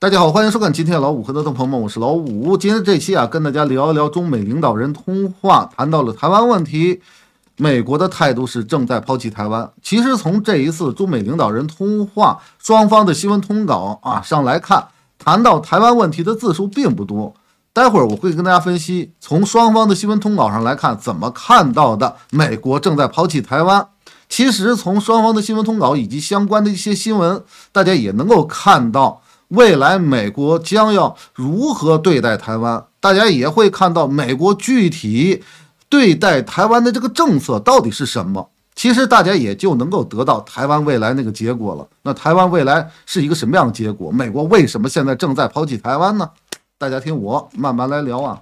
大家好，欢迎收看今天的老五和观众朋友们，我是老五。今天这期啊，跟大家聊一聊中美领导人通话，谈到了台湾问题，美国的态度是正在抛弃台湾。其实从这一次中美领导人通话双方的新闻通稿啊上来看，谈到台湾问题的字数并不多。待会儿我会跟大家分析，从双方的新闻通稿上来看，怎么看到的美国正在抛弃台湾。其实从双方的新闻通稿以及相关的一些新闻，大家也能够看到。未来美国将要如何对待台湾，大家也会看到美国具体对待台湾的这个政策到底是什么。其实大家也就能够得到台湾未来那个结果了。那台湾未来是一个什么样的结果？美国为什么现在正在抛弃台湾呢？大家听我慢慢来聊啊。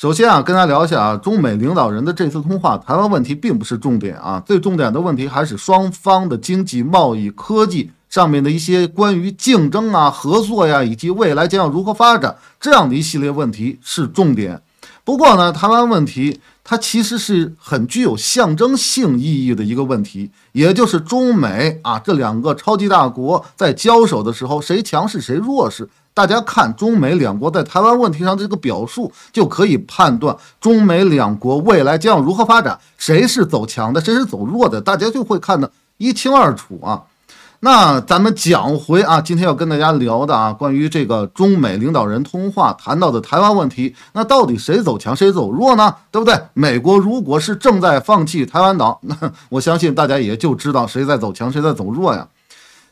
首先啊，跟大家聊一下啊，中美领导人的这次通话，台湾问题并不是重点啊，最重点的问题还是双方的经济、贸易、科技上面的一些关于竞争啊、合作呀，以及未来将要如何发展这样的一系列问题，是重点。不过呢，台湾问题它其实是很具有象征性意义的一个问题，也就是中美啊这两个超级大国在交手的时候，谁强势谁弱势。大家看中美两国在台湾问题上的这个表述，就可以判断中美两国未来将要如何发展，谁是走强的，谁是走弱的，大家就会看得一清二楚啊。那咱们讲回啊，今天要跟大家聊的啊，关于这个中美领导人通话谈到的台湾问题，那到底谁走强，谁走弱呢？对不对？美国如果是正在放弃台湾岛，那我相信大家也就知道谁在走强，谁在走弱呀。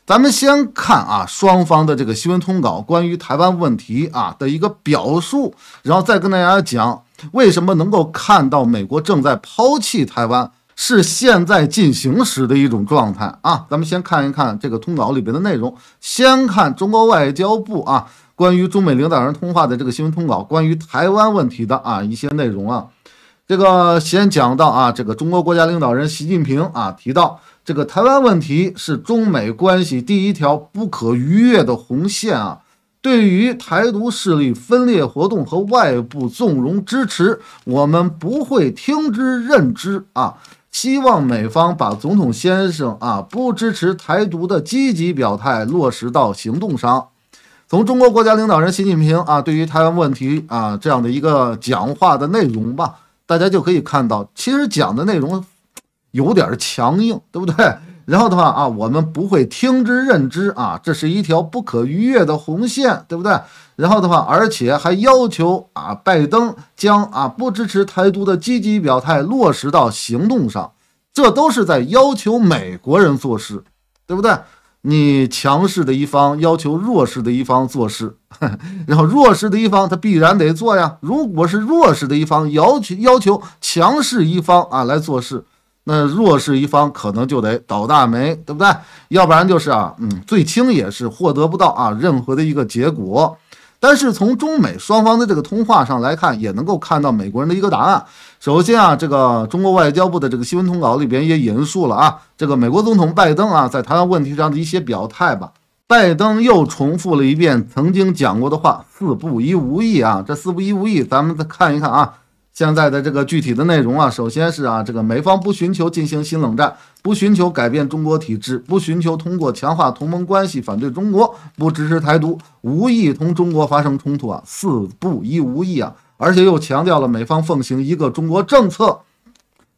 咱们先看啊，双方的这个新闻通稿关于台湾问题啊的一个表述，然后再跟大家讲为什么能够看到美国正在抛弃台湾，是现在进行时的一种状态啊。咱们先看一看这个通稿里边的内容，先看中国外交部啊关于中美领导人通话的这个新闻通稿关于台湾问题的啊一些内容啊，这个先讲到啊，这个中国国家领导人习近平啊提到。这个台湾问题是中美关系第一条不可逾越的红线啊！对于台独势力分裂活动和外部纵容支持，我们不会听之任之啊！希望美方把总统先生啊不支持台独的积极表态落实到行动上。从中国国家领导人习近平啊对于台湾问题啊这样的一个讲话的内容吧，大家就可以看到，其实讲的内容。有点强硬，对不对？然后的话啊，我们不会听之任之啊，这是一条不可逾越的红线，对不对？然后的话，而且还要求啊，拜登将啊不支持台独的积极表态落实到行动上，这都是在要求美国人做事，对不对？你强势的一方要求弱势的一方做事，然后弱势的一方他必然得做呀。如果是弱势的一方要求要求强势一方啊来做事。那弱势一方可能就得倒大霉，对不对？要不然就是啊，嗯，最轻也是获得不到啊任何的一个结果。但是从中美双方的这个通话上来看，也能够看到美国人的一个答案。首先啊，这个中国外交部的这个新闻通稿里边也引述了啊，这个美国总统拜登啊在台湾问题上的一些表态吧。拜登又重复了一遍曾经讲过的话：“四不一无意啊。”这“四不一无意”，咱们再看一看啊。现在的这个具体的内容啊，首先是啊，这个美方不寻求进行新冷战，不寻求改变中国体制，不寻求通过强化同盟关系反对中国，不支持台独，无意同中国发生冲突啊，四不一无意啊，而且又强调了美方奉行一个中国政策，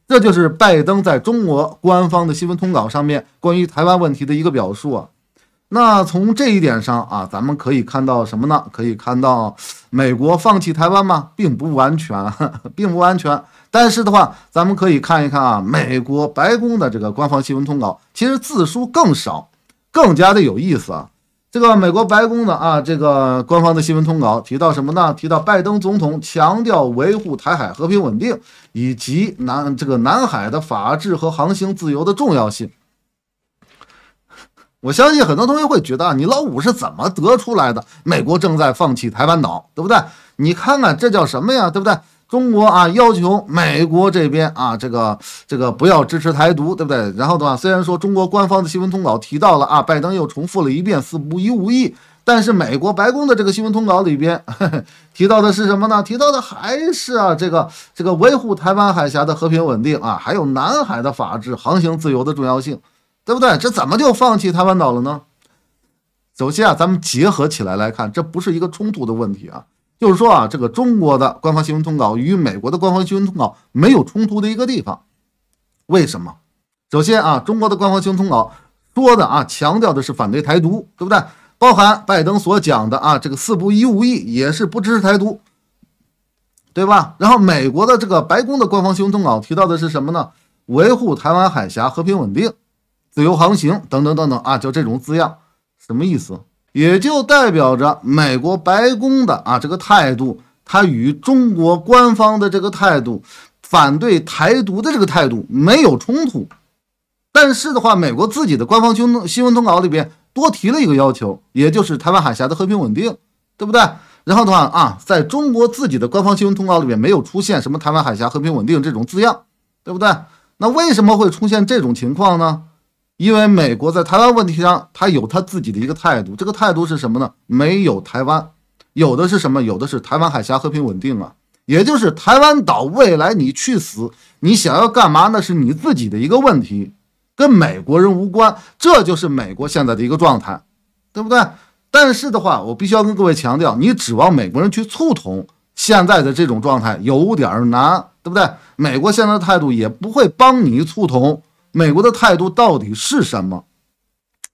这就是拜登在中国官方的新闻通稿上面关于台湾问题的一个表述啊。那从这一点上啊，咱们可以看到什么呢？可以看到美国放弃台湾吗？并不完全，并不完全。但是的话，咱们可以看一看啊，美国白宫的这个官方新闻通稿，其实字数更少，更加的有意思啊。这个美国白宫的啊，这个官方的新闻通稿提到什么呢？提到拜登总统强调维护台海和平稳定以及南这个南海的法治和航行自由的重要性。我相信很多同学会觉得啊，你老五是怎么得出来的？美国正在放弃台湾岛，对不对？你看看这叫什么呀，对不对？中国啊，要求美国这边啊，这个这个不要支持台独，对不对？然后的话，虽然说中国官方的新闻通稿提到了啊，拜登又重复了一遍似无一无意，但是美国白宫的这个新闻通稿里边 提到的是什么呢？提到的还是啊，这个这个维护台湾海峡的和平稳定啊，还有南海的法治、航行自由的重要性。对不对？这怎么就放弃台湾岛了呢？首先啊，咱们结合起来来看，这不是一个冲突的问题啊。就是说啊，这个中国的官方新闻通稿与美国的官方新闻通稿没有冲突的一个地方。为什么？首先啊，中国的官方新闻通稿说的啊，强调的是反对台独，对不对？包含拜登所讲的啊，这个“四不一无意”也是不支持台独，对吧？然后美国的这个白宫的官方新闻通稿提到的是什么呢？维护台湾海峡和平稳定。自由航行等等等等啊，就这种字样，什么意思？也就代表着美国白宫的啊这个态度，它与中国官方的这个态度，反对台独的这个态度没有冲突。但是的话，美国自己的官方新闻新闻通稿里边多提了一个要求，也就是台湾海峡的和平稳定，对不对？然后的话啊，在中国自己的官方新闻通稿里边没有出现什么台湾海峡和平稳定这种字样，对不对？那为什么会出现这种情况呢？因为美国在台湾问题上，他有他自己的一个态度，这个态度是什么呢？没有台湾，有的是什么？有的是台湾海峡和平稳定啊，也就是台湾岛未来你去死，你想要干嘛？那是你自己的一个问题，跟美国人无关。这就是美国现在的一个状态，对不对？但是的话，我必须要跟各位强调，你指望美国人去促统，现在的这种状态有点难，对不对？美国现在的态度也不会帮你促统。美国的态度到底是什么？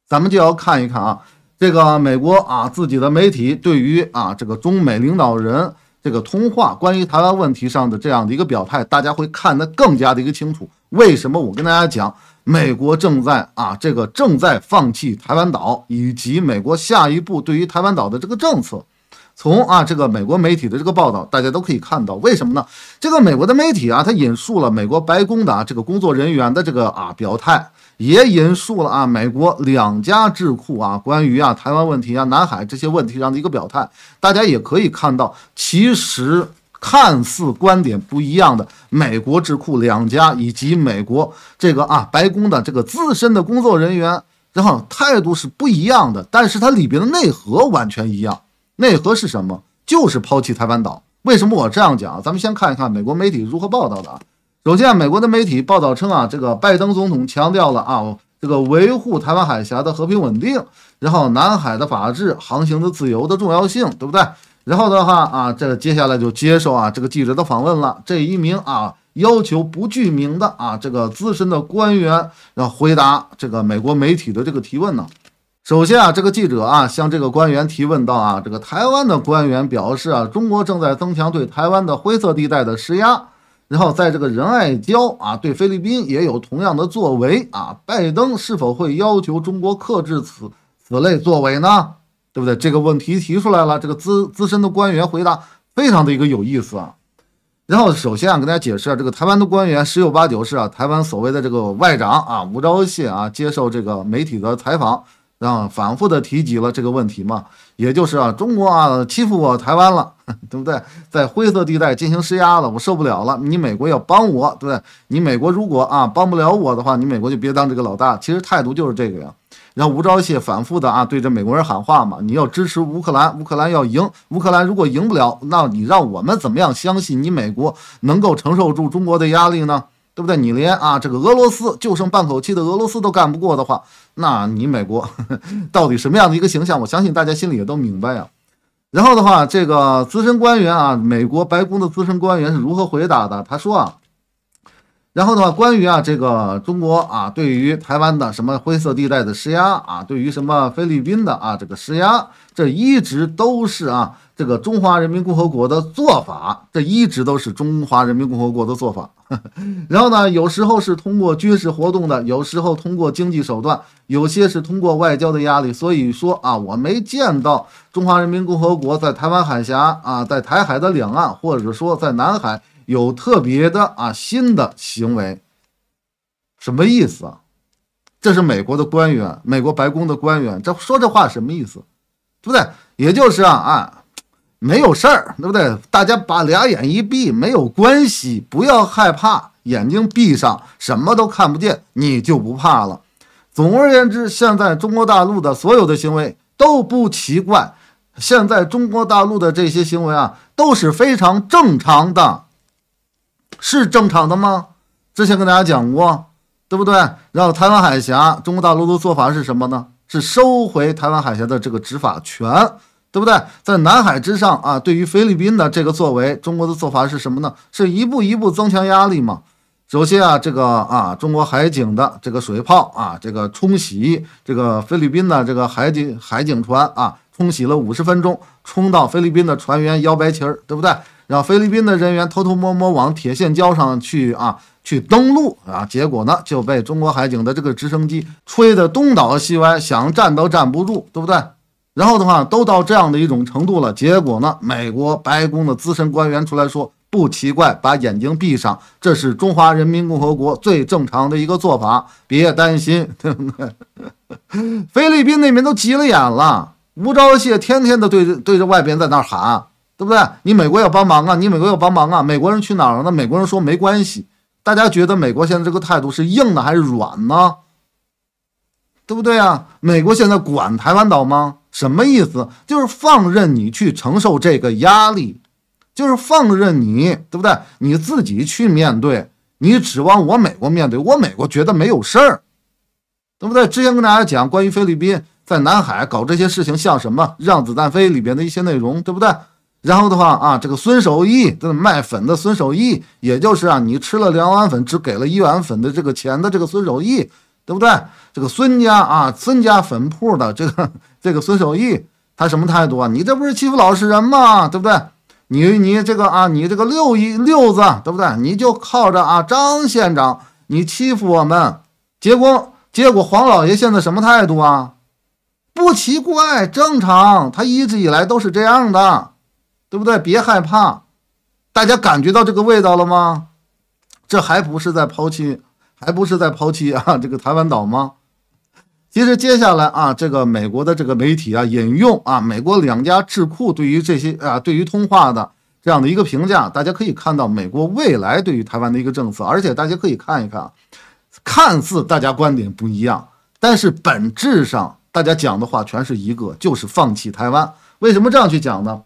咱们就要看一看啊，这个美国啊自己的媒体对于啊这个中美领导人这个通话关于台湾问题上的这样的一个表态，大家会看得更加的一个清楚。为什么我跟大家讲，美国正在啊这个正在放弃台湾岛，以及美国下一步对于台湾岛的这个政策？从啊这个美国媒体的这个报道，大家都可以看到，为什么呢？这个美国的媒体啊，它引述了美国白宫的啊、这个工作人员的这个啊表态，也引述了啊美国两家智库啊关于啊台湾问题啊、南海这些问题上的一个表态。大家也可以看到，其实看似观点不一样的美国智库两家以及美国这个啊白宫的这个资深的工作人员，然后态度是不一样的，但是它里边的内核完全一样。内核是什么？就是抛弃台湾岛。为什么我这样讲？咱们先看一看美国媒体如何报道的啊。首先美国的媒体报道称啊，这个拜登总统强调了啊，这个维护台湾海峡的和平稳定，然后南海的法治、航行的自由的重要性，对不对？然后的话啊，这个接下来就接受啊这个记者的访问了。这一名啊要求不具名的啊这个资深的官员，然后回答这个美国媒体的这个提问呢。首先啊，这个记者啊向这个官员提问到啊，这个台湾的官员表示啊，中国正在增强对台湾的灰色地带的施压，然后在这个仁爱礁啊对菲律宾也有同样的作为啊，拜登是否会要求中国克制此此类作为呢？对不对？这个问题提出来了，这个资资深的官员回答非常的一个有意思啊。然后首先啊，跟大家解释啊，这个台湾的官员十有八九是啊，台湾所谓的这个外长啊吴钊燮啊接受这个媒体的采访。啊，反复的提及了这个问题嘛，也就是啊，中国啊欺负我台湾了，对不对？在灰色地带进行施压了，我受不了了，你美国要帮我，对不对？你美国如果啊帮不了我的话，你美国就别当这个老大。其实态度就是这个呀。让吴钊燮反复的啊对着美国人喊话嘛，你要支持乌克兰，乌克兰要赢，乌克兰如果赢不了，那你让我们怎么样相信你美国能够承受住中国的压力呢？对不对？你连啊这个俄罗斯就剩半口气的俄罗斯都干不过的话，那你美国 到底什么样的一个形象？我相信大家心里也都明白啊。然后的话，这个资深官员啊，美国白宫的资深官员是如何回答的？他说啊。然后的话，关于啊这个中国啊对于台湾的什么灰色地带的施压啊，对于什么菲律宾的啊这个施压，这一直都是啊这个中华人民共和国的做法，这一直都是中华人民共和国的做法。然后呢，有时候是通过军事活动的，有时候通过经济手段，有些是通过外交的压力。所以说啊，我没见到中华人民共和国在台湾海峡啊，在台海的两岸，或者说在南海。有特别的啊，新的行为，什么意思啊？这是美国的官员，美国白宫的官员，这说这话什么意思？对不对？也就是啊啊，没有事儿，对不对？大家把俩眼一闭，没有关系，不要害怕，眼睛闭上，什么都看不见，你就不怕了。总而言之，现在中国大陆的所有的行为都不奇怪，现在中国大陆的这些行为啊，都是非常正常的。是正常的吗？之前跟大家讲过，对不对？然后台湾海峡，中国大陆的做法是什么呢？是收回台湾海峡的这个执法权，对不对？在南海之上啊，对于菲律宾的这个作为，中国的做法是什么呢？是一步一步增强压力嘛？首先啊，这个啊，中国海警的这个水炮啊，这个冲洗这个菲律宾的这个海警海警船啊，冲洗了五十分钟，冲到菲律宾的船员摇白旗儿，对不对？让菲律宾的人员偷偷摸摸往铁线礁上去啊，去登陆啊，结果呢就被中国海警的这个直升机吹得东倒西歪，想站都站不住，对不对？然后的话都到这样的一种程度了，结果呢，美国白宫的资深官员出来说不奇怪，把眼睛闭上，这是中华人民共和国最正常的一个做法，别担心，对不对？菲律宾那边都急了眼了，吴钊燮天天的对着对着外边在那喊。对不对？你美国要帮忙啊！你美国要帮忙啊！美国人去哪儿了呢？美国人说没关系。大家觉得美国现在这个态度是硬的还是软呢？对不对啊？美国现在管台湾岛吗？什么意思？就是放任你去承受这个压力，就是放任你，对不对？你自己去面对。你指望我美国面对？我美国觉得没有事儿，对不对？之前跟大家讲关于菲律宾在南海搞这些事情，像什么“让子弹飞”里边的一些内容，对不对？然后的话啊，这个孙守义，这个卖粉的孙守义，也就是啊，你吃了两碗粉，只给了一碗粉的这个钱的这个孙守义，对不对？这个孙家啊，孙家粉铺的这个 这个孙守义，他什么态度啊？你这不是欺负老实人吗？对不对？你你这个啊，你这个六一六子，对不对？你就靠着啊，张县长，你欺负我们，结果结果黄老爷现在什么态度啊？不奇怪，正常，他一直以来都是这样的。对不对？别害怕，大家感觉到这个味道了吗？这还不是在抛弃，还不是在抛弃啊！这个台湾岛吗？其实接下来啊，这个美国的这个媒体啊，引用啊美国两家智库对于这些啊对于通话的这样的一个评价，大家可以看到美国未来对于台湾的一个政策，而且大家可以看一看，看似大家观点不一样，但是本质上大家讲的话全是一个，就是放弃台湾。为什么这样去讲呢？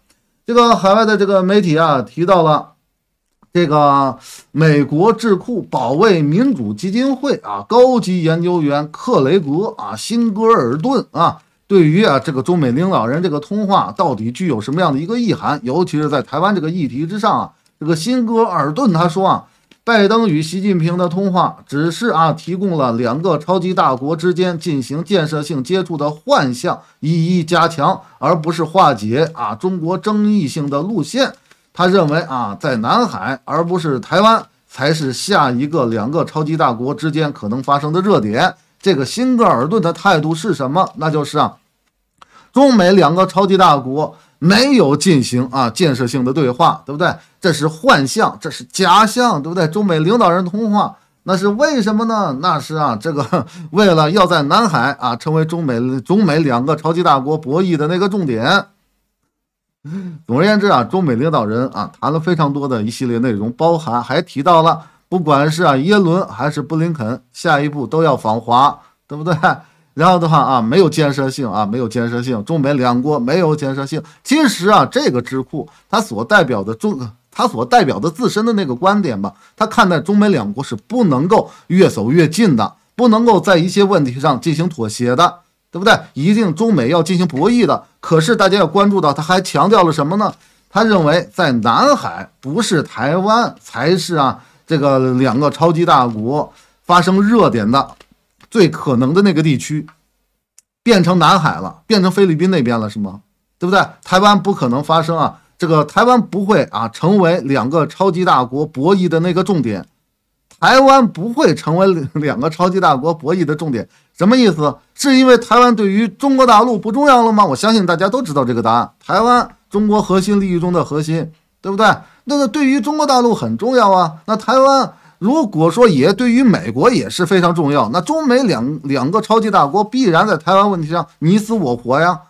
这个海外的这个媒体啊，提到了这个美国智库保卫民主基金会啊，高级研究员克雷格啊，辛格尔顿啊，对于啊这个中美领导人这个通话到底具有什么样的一个意涵，尤其是在台湾这个议题之上啊，这个辛格尔顿他说啊。拜登与习近平的通话只是啊，提供了两个超级大国之间进行建设性接触的幻象，一一加强，而不是化解啊中国争议性的路线。他认为啊，在南海而不是台湾才是下一个两个超级大国之间可能发生的热点。这个辛格尔顿的态度是什么？那就是啊，中美两个超级大国。没有进行啊建设性的对话，对不对？这是幻象，这是假象，对不对？中美领导人通话，那是为什么呢？那是啊，这个为了要在南海啊成为中美中美两个超级大国博弈的那个重点。总而言之啊，中美领导人啊谈了非常多的一系列内容，包含还提到了，不管是啊耶伦还是布林肯，下一步都要访华，对不对？然后的话啊，没有建设性啊，没有建设性，中美两国没有建设性。其实啊，这个智库它所代表的中，它所代表的自身的那个观点吧，它看待中美两国是不能够越走越近的，不能够在一些问题上进行妥协的，对不对？一定中美要进行博弈的。可是大家要关注到，他还强调了什么呢？他认为在南海不是台湾才是啊，这个两个超级大国发生热点的。最可能的那个地区变成南海了，变成菲律宾那边了，是吗？对不对？台湾不可能发生啊，这个台湾不会啊，成为两个超级大国博弈的那个重点。台湾不会成为两 个超级大国博弈的重点，什么意思？是因为台湾对于中国大陆不重要了吗？我相信大家都知道这个答案。台湾中国核心利益中的核心，对不对？那个对于中国大陆很重要啊，那台湾。如果说也对于美国也是非常重要，那中美两两个超级大国必然在台湾问题上你死我活呀，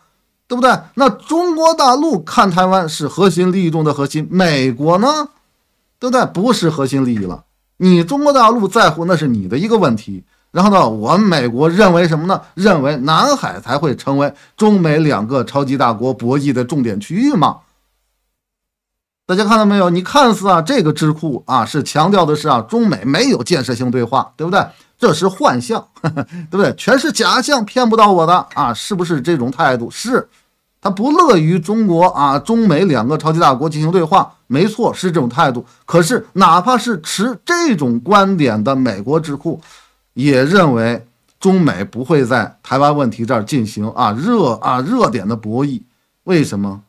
对不对？那中国大陆看台湾是核心利益中的核心，美国呢，对不对？不是核心利益了。你中国大陆在乎那是你的一个问题，然后呢，我们美国认为什么呢？认为南海才会成为中美两个超级大国博弈的重点区域嘛。大家看到没有？你看似啊，这个智库啊是强调的是啊，中美没有建设性对话，对不对？这是幻象，对不对？全是假象，骗不到我的啊，是不是这种态度？是，他不乐于中国啊，中美两个超级大国进行对话，没错，是这种态度。可是，哪怕是持这种观点的美国智库，也认为中美不会在台湾问题这儿进行啊热啊热点的博弈，为什么？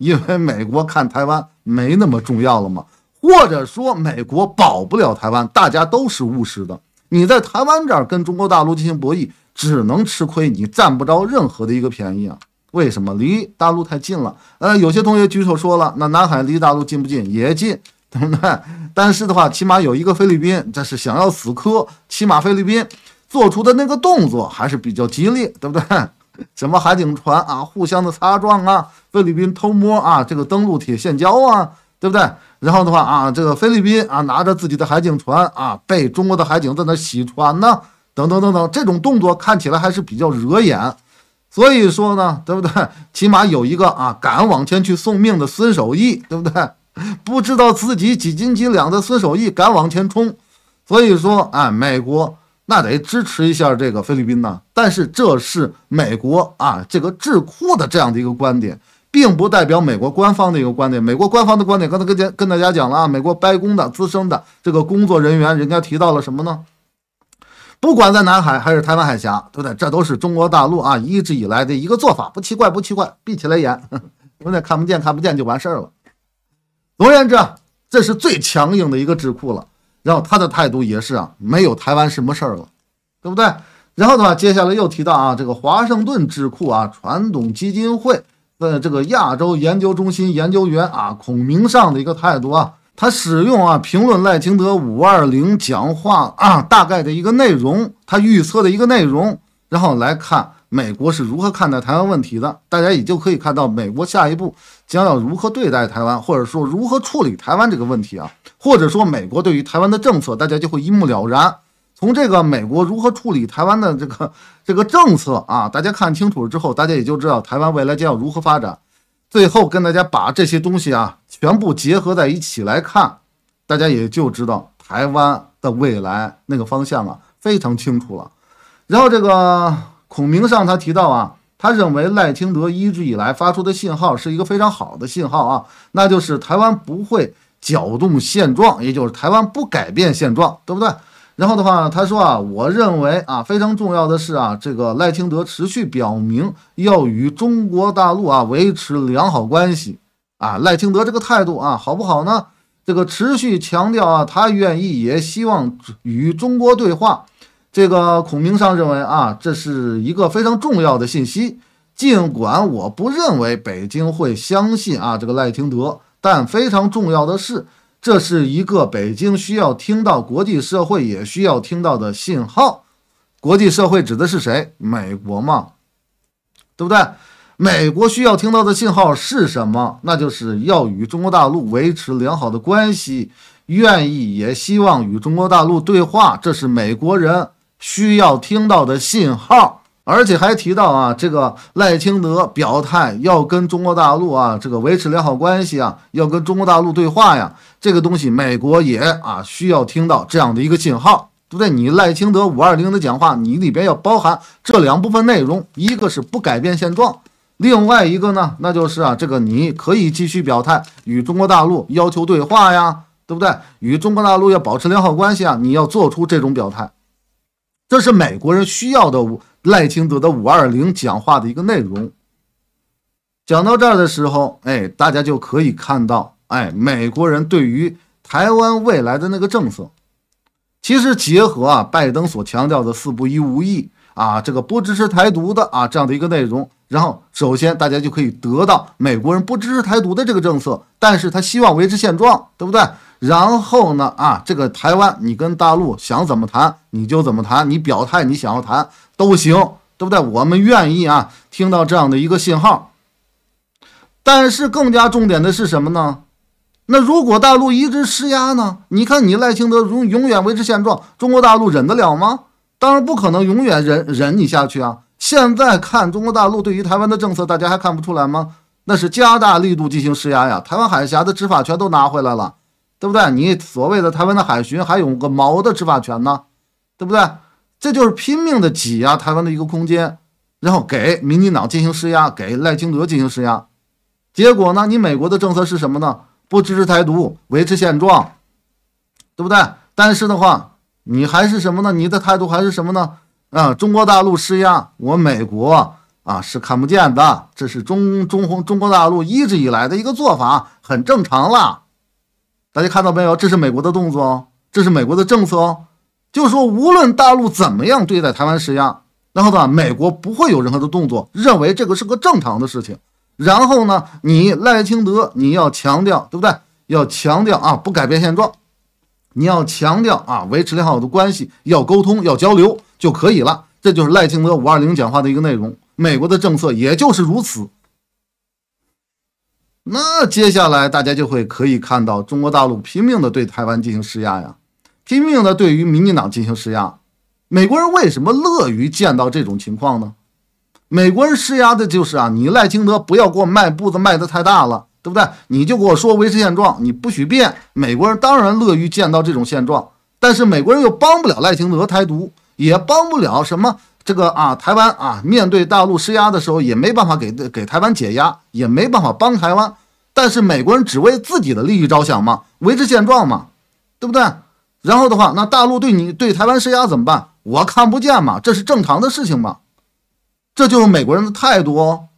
因为美国看台湾没那么重要了嘛，或者说美国保不了台湾，大家都是务实的。你在台湾这儿跟中国大陆进行博弈，只能吃亏，你占不着任何的一个便宜啊？为什么离大陆太近了？呃，有些同学举手说了，那南海离大陆近不近？也近，对不对？但是的话，起码有一个菲律宾，这是想要死磕。起码菲律宾做出的那个动作还是比较激烈，对不对？什么海警船啊，互相的擦撞啊，菲律宾偷摸啊，这个登陆铁线礁啊，对不对？然后的话啊，这个菲律宾啊拿着自己的海警船啊，被中国的海警在那洗船呢，等等等等，这种动作看起来还是比较惹眼。所以说呢，对不对？起码有一个啊敢往前去送命的孙守义，对不对？不知道自己几斤几两的孙守义敢往前冲。所以说啊，美国。那得支持一下这个菲律宾呢，但是这是美国啊这个智库的这样的一个观点，并不代表美国官方的一个观点。美国官方的观点刚才跟跟大家讲了啊，美国白宫的资深的这个工作人员，人家提到了什么呢？不管在南海还是台湾海峡，对不对？这都是中国大陆啊一直以来的一个做法，不奇怪不奇怪，闭起来眼，有 点看不见看不见就完事儿了。总而言之，这是最强硬的一个智库了。然后他的态度也是啊，没有台湾什么事儿了，对不对？然后的话，接下来又提到啊，这个华盛顿智库啊，传统基金会的这个亚洲研究中心研究员啊，孔明尚的一个态度啊，他使用啊评论赖清德五二零讲话啊，大概的一个内容，他预测的一个内容，然后来看。美国是如何看待台湾问题的？大家也就可以看到美国下一步将要如何对待台湾，或者说如何处理台湾这个问题啊，或者说美国对于台湾的政策，大家就会一目了然。从这个美国如何处理台湾的这个 这个政策啊，大家看清楚了之后，大家也就知道台湾未来将要如何发展。最后跟大家把这些东西啊全部结合在一起来看，大家也就知道台湾的未来那个方向啊非常清楚了。然后这个。孔明上他提到啊，他认为赖清德一直以来发出的信号是一个非常好的信号啊，那就是台湾不会搅动现状，也就是台湾不改变现状，对不对？然后的话，他说啊，我认为啊，非常重要的是啊，这个赖清德持续表明要与中国大陆啊维持良好关系啊，赖清德这个态度啊，好不好呢？这个持续强调啊，他愿意也希望与中国对话。这个孔明上认为啊，这是一个非常重要的信息。尽管我不认为北京会相信啊，这个赖廷德，但非常重要的是，这是一个北京需要听到、国际社会也需要听到的信号。国际社会指的是谁？美国嘛，对不对？美国需要听到的信号是什么？那就是要与中国大陆维持良好的关系，愿意也希望与中国大陆对话。这是美国人。需要听到的信号，而且还提到啊，这个赖清德表态要跟中国大陆啊，这个维持良好关系啊，要跟中国大陆对话呀，这个东西美国也啊需要听到这样的一个信号，对不对？你赖清德五二零的讲话，你里边要包含这两部分内容，一个是不改变现状，另外一个呢，那就是啊，这个你可以继续表态与中国大陆要求对话呀，对不对？与中国大陆要保持良好关系啊，你要做出这种表态。这是美国人需要的赖清德的五二零讲话的一个内容。讲到这儿的时候，哎，大家就可以看到，哎，美国人对于台湾未来的那个政策，其实结合啊，拜登所强调的四不一无意啊，这个不支持台独的啊这样的一个内容，然后首先大家就可以得到美国人不支持台独的这个政策，但是他希望维持现状，对不对？然后呢？啊，这个台湾，你跟大陆想怎么谈你就怎么谈，你表态你想要谈都行，对不对？我们愿意啊，听到这样的一个信号。但是更加重点的是什么呢？那如果大陆一直施压呢？你看，你赖清德永永远维持现状，中国大陆忍得了吗？当然不可能永远忍忍你下去啊！现在看中国大陆对于台湾的政策，大家还看不出来吗？那是加大力度进行施压呀！台湾海峡的执法权都拿回来了。对不对？你所谓的台湾的海巡还有个毛的执法权呢，对不对？这就是拼命的挤压台湾的一个空间，然后给民进党进行施压，给赖清德进行施压。结果呢？你美国的政策是什么呢？不支持台独，维持现状，对不对？但是的话，你还是什么呢？你的态度还是什么呢？啊，中国大陆施压，我美国啊是看不见的，这是中中中中国大陆一直以来的一个做法，很正常啦。大家看到没有？这是美国的动作，这是美国的政策哦。就是说，无论大陆怎么样对待台湾施压，然后呢，美国不会有任何的动作，认为这个是个正常的事情。然后呢，你赖清德你要强调，对不对？要强调啊，不改变现状，你要强调啊，维持良好的关系，要沟通，要交流就可以了。这就是赖清德五二零讲话的一个内容，美国的政策也就是如此。那接下来大家就会可以看到中国大陆拼命的对台湾进行施压呀，拼命的对于民进党进行施压。美国人为什么乐于见到这种情况呢？美国人施压的就是啊，你赖清德不要给我迈步子迈得太大了，对不对？你就给我说维持现状，你不许变。美国人当然乐于见到这种现状，但是美国人又帮不了赖清德台独，也帮不了什么。这个啊，台湾啊，面对大陆施压的时候，也没办法给给台湾解压，也没办法帮台湾。但是美国人只为自己的利益着想嘛，维持现状嘛，对不对？然后的话，那大陆对你对台湾施压怎么办？我看不见嘛，这是正常的事情嘛。这就是美国人的态度，哦，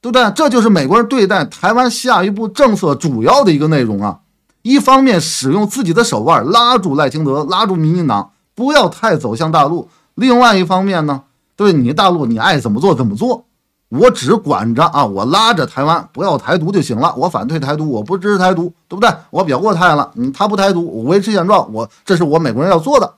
对不对？这就是美国人对待台湾下一步政策主要的一个内容啊。一方面使用自己的手腕拉住赖清德，拉住民进党，不要太走向大陆。另外一方面呢，对你大陆，你爱怎么做怎么做，我只管着啊，我拉着台湾不要台独就行了。我反对台独，我不支持台独，对不对？我表过态了，嗯，他不台独，我维持现状，我这是我美国人要做的。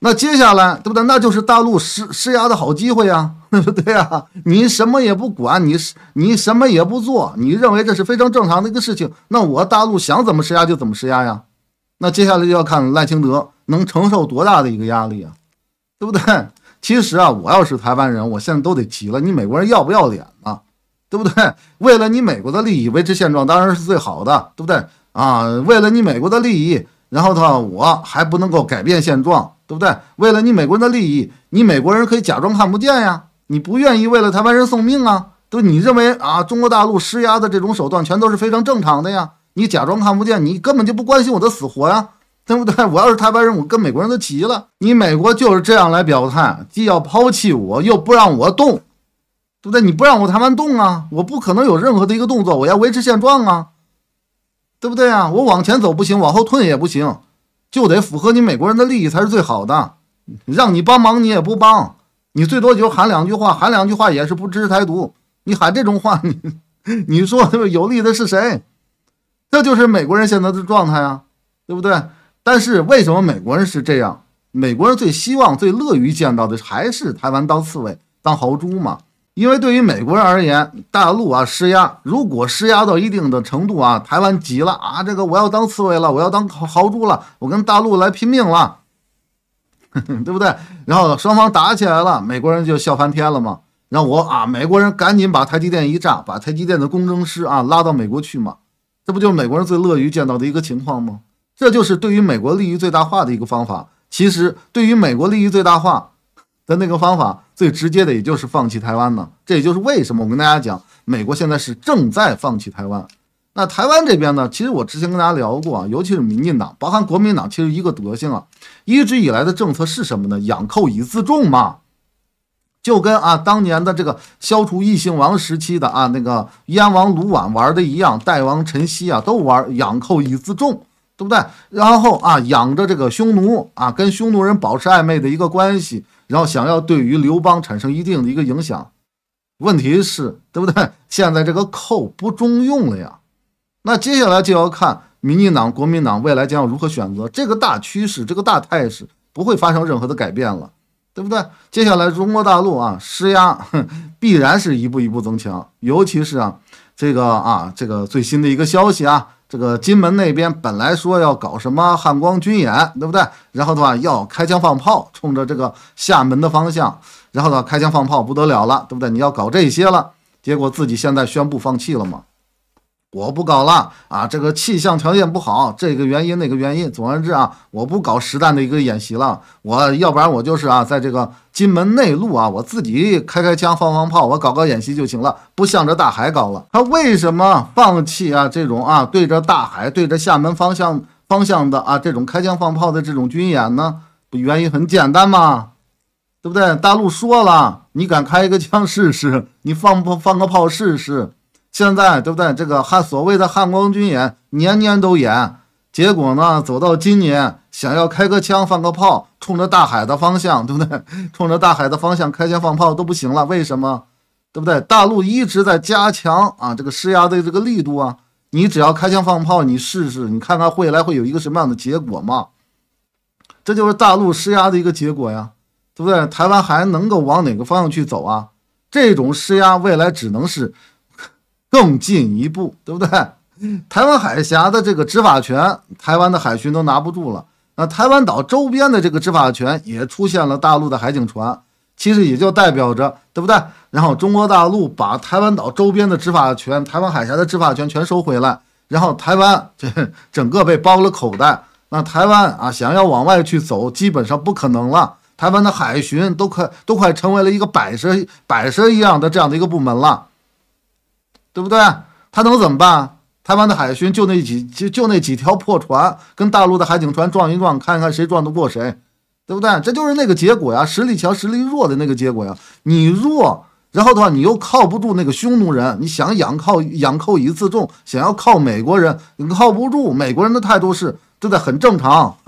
那接下来，对不对？那就是大陆施施压的好机会呀，对不对呀？你什么也不管，你你什么也不做，你认为这是非常正常的一个事情？那我大陆想怎么施压就怎么施压呀？那接下来就要看赖清德。能承受多大的一个压力啊，对不对？其实啊，我要是台湾人，我现在都得急了。你美国人要不要脸嘛，对不对？为了你美国的利益维持现状当然是最好的，对不对？啊，为了你美国的利益，然后他我还不能够改变现状，对不对？为了你美国的利益，你美国人可以假装看不见呀，你不愿意为了台湾人送命啊？都你认为啊，中国大陆施压的这种手段全都是非常正常的呀？你假装看不见，你根本就不关心我的死活呀？对不对？我要是台湾人，我跟美国人都急了。你美国就是这样来表态，既要抛弃我，又不让我动，对不对？你不让我台湾动啊！我不可能有任何的一个动作，我要维持现状啊，对不对啊？我往前走不行，往后退也不行，就得符合你美国人的利益才是最好的。让你帮忙你也不帮，你最多就喊两句话，喊两句话也是不支持台独。你喊这种话，你说有利的是谁？这就是美国人现在的状态啊，对不对？但是为什么美国人是这样？美国人最希望、最乐于见到的还是台湾当刺猬、当豪猪嘛？因为对于美国人而言，大陆啊施压，如果施压到一定的程度啊，台湾急了啊，这个我要当刺猬了，我要当豪猪了，我跟大陆来拼命了，对不对？然后双方打起来了，美国人就笑翻天了嘛，让我啊，美国人赶紧把台积电一炸，把台积电的工程师啊拉到美国去嘛，这不就是美国人最乐于见到的一个情况吗？这就是对于美国利益最大化的一个方法。其实，对于美国利益最大化的那个方法，最直接的也就是放弃台湾呢。这也就是为什么我跟大家讲，美国现在是正在放弃台湾。那台湾这边呢，其实我之前跟大家聊过啊，尤其是民进党，包含国民党，其实一个德性啊，一直以来的政策是什么呢？养寇以自重嘛。就跟啊当年的这个消除异姓王时期的啊那个燕王卢绾玩的一样，代王陈豨啊都玩养寇以自重。对不对？然后啊，养着这个匈奴啊，跟匈奴人保持暧昧的一个关系，然后想要对于刘邦产生一定的一个影响。问题是，对不对？现在这个寇不中用了呀。那接下来就要看民进党、国民党未来将要如何选择。这个大趋势、这个大态势不会发生任何的改变了，对不对？接下来中国大陆啊施压，必然是一步一步增强。尤其是啊，这个啊，这个最新的一个消息啊。这个金门那边本来说要搞什么汉光军演，对不对？然后的话要开枪放炮，冲着这个厦门的方向，然后呢开枪放炮不得了了，对不对？你要搞这些了，结果自己现在宣布放弃了吗？我不搞了啊！这个气象条件不好，这个原因那个原因，总而言之啊，我不搞实弹的一个演习了。我要不然我就是啊，在这个金门内陆啊，我自己开开枪放放炮，我搞搞演习就行了，不向着大海搞了。他为什么放弃啊这种啊对着大海、对着厦门方向方向的啊这种开枪放炮的这种军演呢？原因很简单嘛，对不对？大陆说了，你敢开一个枪试试，你放放个炮试试。现在对不对？这个汉所谓的汉光军演年年都演，结果呢，走到今年想要开个枪放个炮，冲着大海的方向，对不对？冲着大海的方向开枪放炮都不行了，为什么？对不对？大陆一直在加强啊，这个施压的这个力度啊，你只要开枪放炮，你试试，你看看未来会有一个什么样的结果吗？这就是大陆施压的一个结果呀，对不对？台湾还能够往哪个方向去走啊？这种施压未来只能是。更进一步，对不对？台湾海峡的这个执法权，台湾的海巡都拿不住了。那台湾岛周边的这个执法权也出现了大陆的海警船，其实也就代表着，对不对？然后中国大陆把台湾岛周边的执法权、台湾海峡的执法权全收回来，然后台湾这 整个被包了口袋。那台湾啊，想要往外去走，基本上不可能了。台湾的海巡都快都快成为了一个摆设、摆设一样的这样的一个部门了。对不对？他能怎么办？台湾的海巡就那几就就那几条破船，跟大陆的海警船撞一撞，看一看谁撞得过谁，对不对？这就是那个结果呀，实力强实力弱的那个结果呀。你弱，然后的话，你又靠不住那个匈奴人，你想仰靠仰靠一次重，想要靠美国人，你靠不住。美国人的态度是。这得很正常，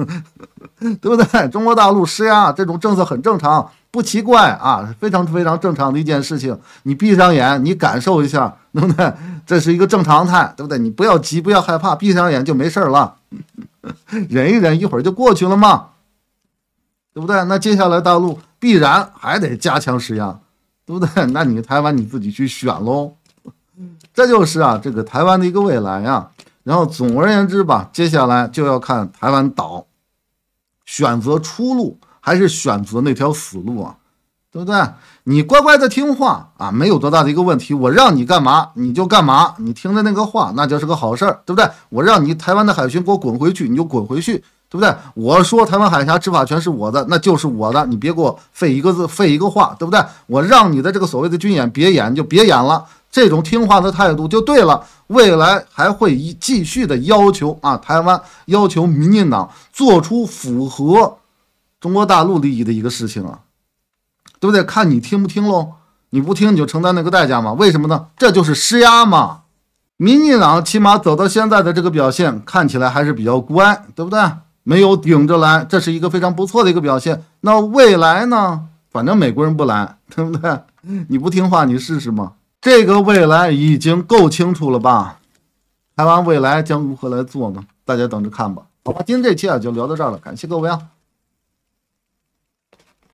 对不对？中国大陆施压，这种政策很正常，不奇怪啊，非常非常正常的一件事情。你闭上眼，你感受一下，对不对？这是一个正常态，对不对？你不要急，不要害怕，闭上眼就没事了，忍一忍，一会儿就过去了嘛，对不对？那接下来大陆必然还得加强施压，对不对？那你台湾你自己去选喽，这就是啊，这个台湾的一个未来呀。然后，总而言之吧，接下来就要看台湾岛选择出路，还是选择那条死路啊，对不对？你乖乖的听话啊，没有多大的一个问题，我让你干嘛你就干嘛，你听着那个话那就是个好事儿，对不对？我让你台湾的海军给我滚回去，你就滚回去。对不对？我说台湾海峡执法权是我的，那就是我的，你别给我废一个字，废一个话，对不对？我让你的这个所谓的军演别演就别演了，这种听话的态度就对了。未来还会继续的要求啊，台湾要求民进党做出符合中国大陆利益的一个事情啊，对不对？看你听不听喽，你不听你就承担那个代价嘛。为什么呢？这就是施压嘛。民进党起码走到现在的这个表现看起来还是比较乖，对不对？没有顶着来，这是一个非常不错的一个表现。那未来呢？反正美国人不来，对不对？你不听话，你试试嘛。这个未来已经够清楚了吧？台湾未来将如何来做呢？大家等着看吧。好吧，今天这期啊就聊到这儿了，感谢各位啊。